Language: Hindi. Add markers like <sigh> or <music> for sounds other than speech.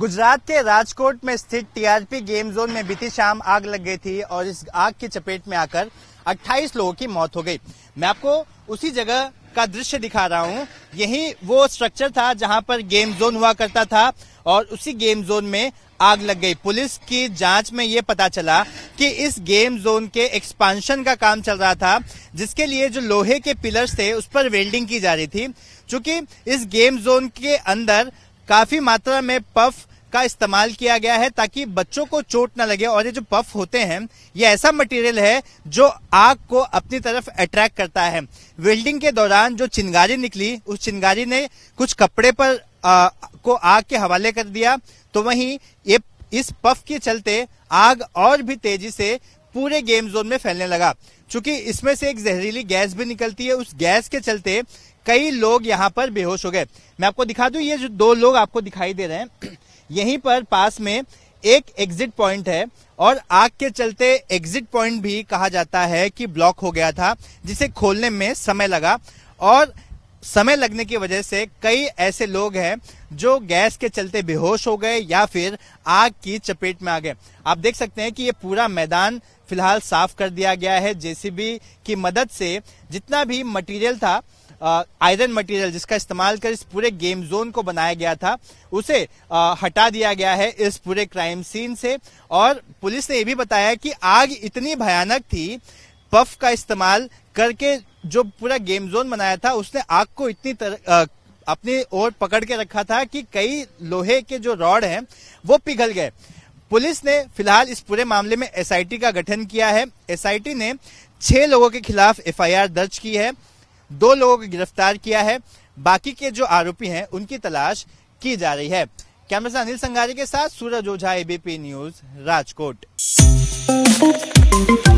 गुजरात के राजकोट में स्थित टीआरपी गेम जोन में बीती शाम आग लग गई थी और इस आग की चपेट में आकर 28 लोगों की मौत हो गई मैं आपको उसी जगह का दृश्य दिखा रहा हूँ यही वो स्ट्रक्चर था जहाँ पर गेम जोन हुआ करता था और उसी गेम जोन में आग लग गई पुलिस की जांच में ये पता चला कि इस गेम जोन के एक्सपांशन का काम चल रहा था जिसके लिए जो लोहे के पिलर्स थे उस पर वेल्डिंग की जा रही थी चूंकि इस गेम जोन के अंदर काफी मात्रा में पफ का इस्तेमाल किया गया है ताकि बच्चों को चोट ना लगे और ये जो पफ होते हैं ये ऐसा मटेरियल है जो आग को अपनी तरफ अट्रैक्ट करता है वेल्डिंग के दौरान जो चिंगारी निकली उस चिंगारी ने कुछ कपड़े पर आ, को आग के हवाले कर दिया तो वहीं ये इस पफ के चलते आग और भी तेजी से पूरे गेम जोन में फैलने लगा चूंकि इसमें से एक जहरीली गैस भी निकलती है उस गैस के चलते कई लोग यहाँ पर बेहोश हो गए मैं आपको दिखा दू ये जो दो लोग आपको दिखाई दे रहे हैं <clears throat> यहीं पर पास में एक एग्जिट पॉइंट है और आग के चलते एग्जिट पॉइंट भी कहा जाता है कि ब्लॉक हो गया था जिसे खोलने में समय लगा और समय लगने की वजह से कई ऐसे लोग हैं जो गैस के चलते बेहोश हो गए या फिर आग की चपेट में आ गए आप देख सकते हैं कि ये पूरा मैदान फिलहाल साफ कर दिया गया है जेसीबी की मदद से जितना भी मटेरियल था आयरन मटेरियल जिसका इस्तेमाल कर इस पूरे गेम जोन को बनाया गया था उसे आ, हटा दिया गया है इस पूरे क्राइम सीन से और पुलिस ने यह भी बताया कि आग इतनी भयानक थी पफ का इस्तेमाल करके जो पूरा गेम जोन बनाया था उसने आग को इतनी तर, आ, अपनी ओर पकड़ के रखा था कि कई लोहे के जो रॉड हैं वो पिघल गए पुलिस ने फिलहाल इस पूरे मामले में एसआईटी का गठन किया है एसआईटी ने छह लोगों के खिलाफ एफआईआर दर्ज की है दो लोगों को गिरफ्तार किया है बाकी के जो आरोपी हैं उनकी तलाश की जा रही है कैमरा अनिल संगारी के साथ सूरज ओझा एबीपी न्यूज राजकोट